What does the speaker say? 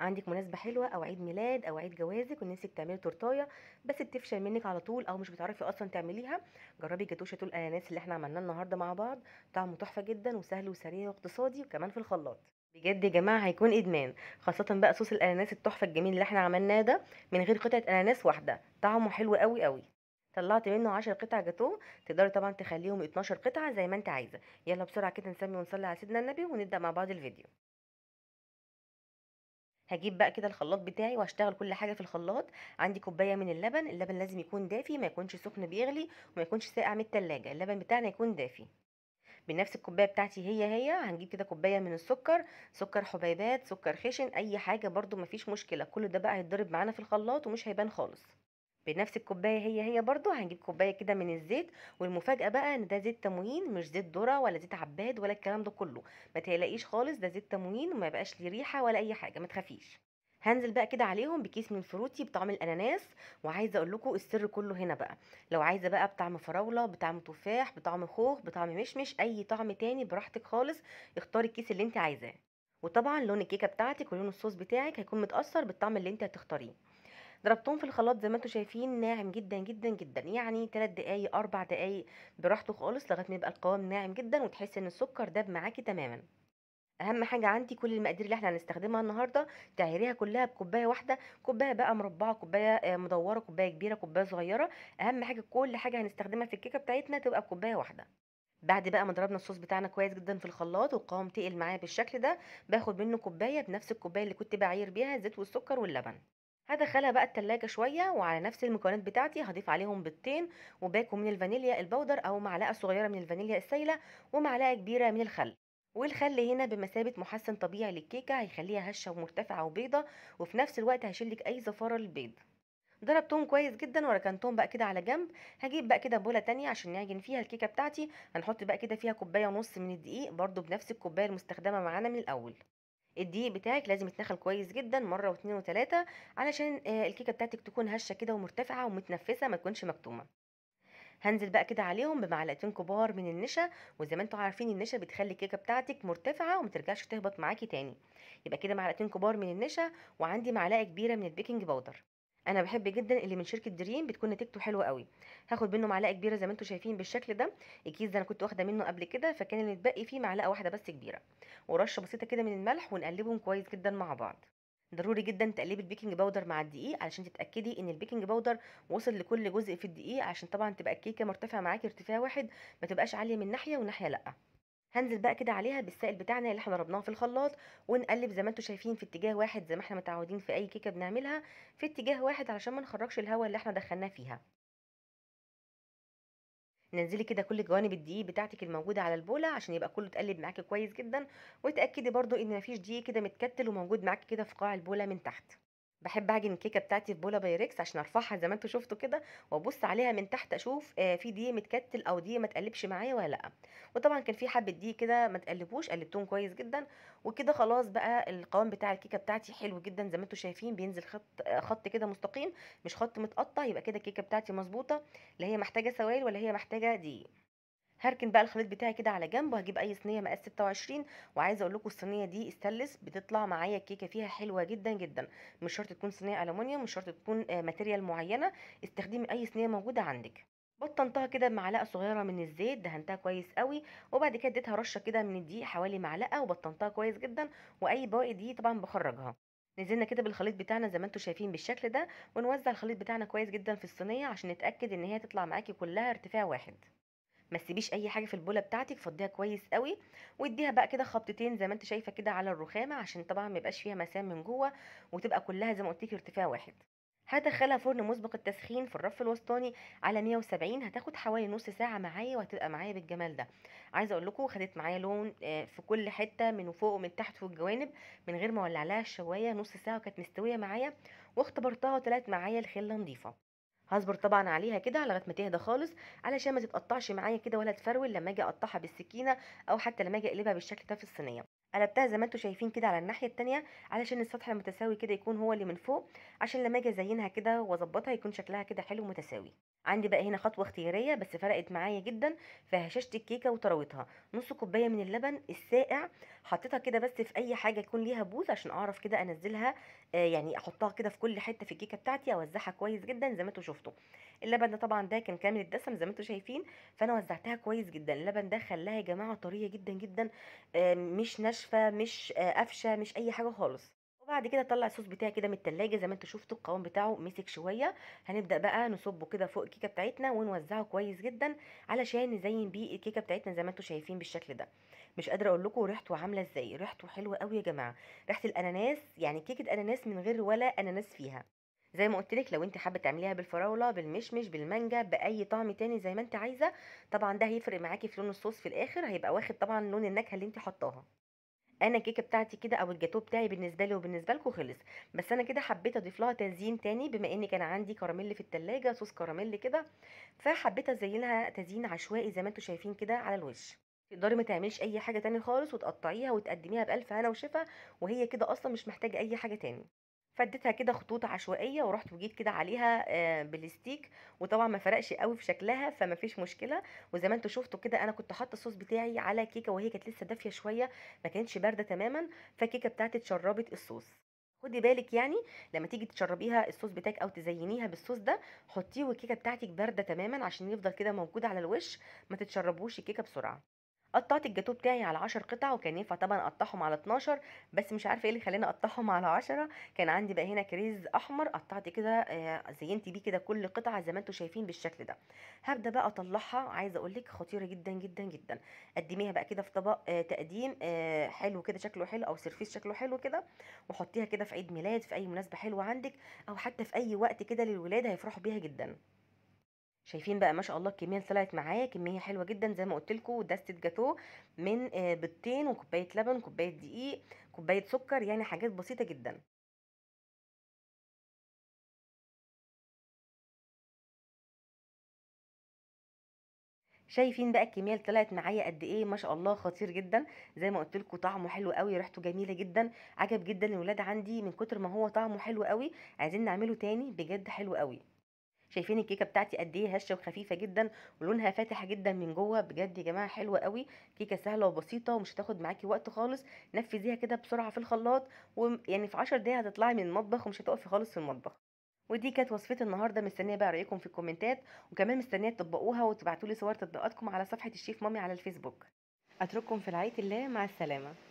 عندك مناسبه حلوه او عيد ميلاد او عيد جوازك ونفسك تعملي تورتايه بس بتفشل منك على طول او مش بتعرفي اصلا تعمليها جربي جاتوشة شاتو الاناناس اللي احنا عملناه النهارده مع بعض طعمه تحفه جدا وسهل وسريع واقتصادي وكمان في الخلاط بجد يا جماعه هيكون ادمان خاصه بقى صوص الاناناس التحفه الجميل اللي احنا عملناه ده من غير قطعه اناناس واحده طعمه حلو قوي قوي طلعت منه 10 قطع جاتو تقدري طبعا تخليهم 12 قطعه زي ما انت عايزه يلا بسرعه كده نسمي ونصلي على سيدنا النبي ونبدا مع بعض الفيديو هجيب بقى كده الخلاط بتاعي وهشتغل كل حاجه في الخلاط عندي كوبايه من اللبن اللبن لازم يكون دافي ما يكونش سخن بيغلي وما يكونش ساقع من التلاجة اللبن بتاعنا يكون دافي بنفس الكوبايه بتاعتي هي هي هنجيب كده كوبايه من السكر سكر حبيبات سكر خشن اي حاجه برده مفيش مشكله كل ده بقى هيتضرب معانا في الخلاط ومش هيبان خالص بنفس الكوبايه هي هي برضو هنجيب كوبايه كده من الزيت والمفاجاه بقى ان ده زيت تموين مش زيت ذره ولا زيت عباد ولا الكلام ده كله ما تلاقيش خالص ده زيت تموين وما يبقاش ليه ريحه ولا اي حاجه ما تخافيش هنزل بقى كده عليهم بكيس من فروتي بطعم الاناناس وعايزه اقول لكم السر كله هنا بقى لو عايزه بقى بطعم فراوله بطعم تفاح بطعم خوخ بطعم مشمش اي طعم تاني براحتك خالص اختاري الكيس اللي انت عايزاه وطبعا لون الكيكه بتاعتك ولون الصوص بتاعك هيكون متاثر بالطعم اللي انت هتختاريه ضربتهم في الخلاط زي ما انتم شايفين ناعم جدا جدا جدا يعني 3 دقايق 4 دقايق براحته خالص لغايه ما يبقى القوام ناعم جدا وتحس ان السكر داب معاكي تماما اهم حاجه عندي كل المقادير اللي احنا هنستخدمها النهارده تعيريها كلها بكوبايه واحده كوبايه بقى مربعه كوبايه آه، مدوره كوبايه كبيره كوبايه صغيره اهم حاجه كل حاجه هنستخدمها في الكيكه بتاعتنا تبقى بكوبايه واحده بعد بقى ما ضربنا الصوص بتاعنا كويس جدا في الخلاط والقوام تقل معايا بالشكل ده باخد منه كوبايه بنفس الكوبايه اللي كنت بعير بيها الزيت والسكر واللبن هدخلها بقى التلاجة شوية وعلى نفس المكونات بتاعتي هضيف عليهم بيضتين وباكو من الفانيليا البودر أو معلقة صغيرة من الفانيليا السايلة ومعلقة كبيرة من الخل والخل هنا بمثابة محسن طبيعي للكيكة هيخليها هشة ومرتفعة وبيضة وفي نفس الوقت هشيلك أي زفارة للبيض ضربتهم كويس جدا وركنتهم بقى كده على جنب هجيب بقى كده بوله تانية عشان نعجن فيها الكيكه بتاعتي هنحط بقى كده فيها كوبايه ونص من الدقيق برضو بنفس الكوبايه المستخدمه معانا من الاول الدقيق بتاعك لازم يتنخل كويس جدا مره واثنين وثلاثه علشان آه، الكيكه بتاعتك تكون هشه كده ومرتفعه ومتنفسه ما تكونش مكتومه هنزل بقى كده عليهم بمعلقتين كبار من النشا وزي ما انتم عارفين النشا بتخلي الكيكه بتاعتك مرتفعه وما ترجعش تهبط معاكي تاني يبقى كده معلقتين كبار من النشا وعندي معلقه كبيره من البيكنج باودر انا بحب جدا اللي من شركه دريم بتكون نتيجته حلوه قوي هاخد منه معلقه كبيره زي ما انتم شايفين بالشكل ده الكيس ده انا كنت واخده منه قبل كده فكان اللي اتبقي فيه معلقه واحده بس كبيره ورشه بسيطه كده من الملح ونقلبهم كويس جدا مع بعض ضروري جدا تقلبي البيكنج باودر مع الدقيق علشان تتاكدي ان البيكنج باودر وصل لكل جزء في الدقيق عشان طبعا تبقى الكيكه مرتفعه معاكي ارتفاع واحد ما تبقاش عاليه من ناحيه وناحيه لا هنزل بقى كده عليها بالسائل بتاعنا اللي احنا ضربناه في الخلاط ونقلب زي ما انتم شايفين في اتجاه واحد زي ما احنا متعودين في اي كيكه بنعملها في اتجاه واحد علشان ما نخرجش الهواء اللي احنا دخلناه فيها نزلي كده كل جوانب الدقيق بتاعتك الموجوده على البوله عشان يبقى كله اتقلب معاكي كويس جدا وتاكدي برده ان مفيش دقيق كده متكتل وموجود معاكي كده في قاع البوله من تحت بحب اعجن الكيكه بتاعتي في بوله بايركس عشان ارفعها زي ما انتوا شفتوا كده وابص عليها من تحت اشوف آه، في دي متكتل او دي ما تقلبش معايا ولا لا وطبعا كان في حبه دي كده ما تقلبوش قلبتهم كويس جدا وكده خلاص بقى القوام بتاع الكيكه بتاعتي حلو جدا زي ما انتوا شايفين بينزل خط آه، خط كده مستقيم مش خط متقطع يبقى كده الكيكه بتاعتي مظبوطه لا هي محتاجه سوائل ولا هي محتاجه دقيق هركن بقى الخليط بتاعي كده على جنب وهجيب اي صينيه مقاس 26 وعايزه اقول لكم الصينيه دي استلس بتطلع معايا الكيكه فيها حلوه جدا جدا مش شرط تكون صينيه الومنيوم مش شرط تكون آه، ماتيريال معينه استخدمي اي صينيه موجوده عندك بطنتها كده بمعلقه صغيره من الزيت دهنتها كويس قوي وبعد كده اديتها رشه كده من الدقيق حوالي معلقه وبطنتها كويس جدا واي بواقي دي طبعا بخرجها نزلنا كده بالخليط بتاعنا زي ما انتم شايفين بالشكل ده ونوزع الخليط بتاعنا كويس جدا في الصينيه عشان نتاكد ان هي تطلع معاكي كلها ارتفاع واحد ما تسيبيش اي حاجه في البوله بتاعتك فضيها كويس قوي واديها بقى كده خبطتين زي ما انت شايفه كده على الرخامه عشان طبعا ما يبقاش فيها مسام من جوه وتبقى كلها زي ما قلت لك ارتفاع واحد هدخلها فرن مسبق التسخين في الرف الوسطاني على 170 هتاخد حوالي نص ساعه معايا وهتبقى معايا بالجمال ده عايزه اقول لكم خدت معايا لون آه، في كل حته من فوق ومن تحت الجوانب من غير ما اولع لها الشوايه نص ساعه وكانت مستويه معايا واختبرتها وطلعت معايا الخله نظيفه هصبر طبعا عليها كده لغايه ما تهدى خالص علشان ما تتقطعش معايا كده ولا تفرول لما اجي اقطعها بالسكينه او حتى لما اجي اقلبها بالشكل ده في الصينيه قلبتها زي ما انتم شايفين كده على الناحيه التانية علشان السطح المتساوي كده يكون هو اللي من فوق عشان لما اجي ازينها كده واظبطها يكون شكلها كده حلو متساوي عندي بقى هنا خطوة اختيارية بس فرقت معايا جدا في هشاشة الكيكة وطراوتها نص كوباية من اللبن الساقع حطيتها كده بس في اي حاجة يكون ليها بوز عشان اعرف كده انزلها آه يعني احطها كده في كل حتة في الكيكة بتاعتي اوزعها كويس جدا زي ما انتوا شفتوا اللبن ده طبعا ده كان كامل الدسم زي ما انتوا شايفين فانا وزعتها كويس جدا اللبن ده خلاها يا جماعة طرية جدا جدا آه مش ناشفة مش آه مش اي حاجة خالص بعد كده طلع الصوص بتاعي كده من التلاجة زي ما انتوا شفتوا القوام بتاعه مسك شويه هنبدا بقى نصبه كده فوق الكيكه بتاعتنا ونوزعه كويس جدا علشان نزين بيه الكيكه بتاعتنا زي ما انتوا شايفين بالشكل ده مش قادره اقول لكم ريحته عامله ازاي ريحته حلوه قوي يا جماعه ريحه الاناناس يعني كيكه اناناس من غير ولا اناناس فيها زي ما قلت لك لو انت حابه تعمليها بالفراوله بالمشمش بالمانجا باي طعم تاني زي ما انت عايزه طبعا ده هيفرق معاكي في لون الصوص في الاخر هيبقى واخد طبعا لون النكهه اللي انت حطاها انا الكيكه بتاعتي كده او الجاتو بتاعي بالنسبه لي وبالنسبه لكم خلص بس انا كده حبيت اضيف لها تزيين تاني بما ان كان عندي كراميل في التلاجة صوص كراميل كده فحبيت ازينها تزيين عشوائي زي ما انتم شايفين كده على الوش تقدري ما تعمليش اي حاجه تاني خالص وتقطعيها وتقدميها بالف هنا وشفا وهي كده اصلا مش محتاجه اي حاجه تاني فديتها كده خطوط عشوائيه ورحت وجيت كده عليها آه، بالستيك وطبعا ما فرقش قوي في شكلها فما فيش مشكله وزي ما انتوا شفتوا كده انا كنت حاطه الصوص بتاعي على كيكه وهي كانت لسه دافيه شويه ما كانتش بارده تماما فكيكة بتاعتي اتشربت الصوص خدي بالك يعني لما تيجي تشربيها الصوص بتاعك او تزينيها بالصوص ده حطيه والكيكه بتاعتك بارده تماما عشان يفضل كده موجود على الوش ما تتشربوش الكيكه بسرعه قطعت الجاتوه بتاعي على عشر قطع وكان ينفع طبعا اقطعهم على 12 بس مش عارفه ايه اللي خلاني اقطعهم على عشرة كان عندي بقى هنا كريز احمر قطعت كده آه، زينت بيه كده كل قطعه زي ما انتم شايفين بالشكل ده هبدا بقى اطلعها عايزه اقول لك خطيره جدا جدا جدا قدميها بقى كده في طبق آه، تقديم آه، حلو كده شكله حلو او سيرفيس شكله حلو كده وحطيها كده في عيد ميلاد في اي مناسبه حلوه عندك او حتى في اي وقت كده للولاد هيفرحوا بيها جدا شايفين بقى ما شاء الله الكميه اللي طلعت معايا كميه حلوه جدا زي ما قلت لكم دستت جاتو من آه، بيضتين وكوبايه لبن كوبايه دقيق كوبايه سكر يعني حاجات بسيطه جدا شايفين بقى الكميه اللي طلعت معايا قد ايه ما شاء الله خطير جدا زي ما قلت لكم طعمه حلو قوي ريحته جميله جدا عجب جدا الولاد عندي من كتر ما هو طعمه حلو قوي عايزين نعمله تاني بجد حلو قوي شايفين الكيكه بتاعتي قد ايه هشه وخفيفه جدا ولونها فاتح جدا من جوه بجد يا جماعه حلوه قوي كيكه سهله وبسيطه ومش هتاخد معاكي وقت خالص نفذيها كده بسرعه في الخلاط ويعني في 10 دقايق هتطلعي من المطبخ ومش هتقفي خالص في المطبخ ودي كانت وصفتي النهارده مستنيه بقى رايكم في الكومنتات وكمان مستنيه تطبقوها وتبعتولي صور تطبيقاتكم على صفحه الشيف مامي على الفيسبوك اترككم في رعايه الله مع السلامه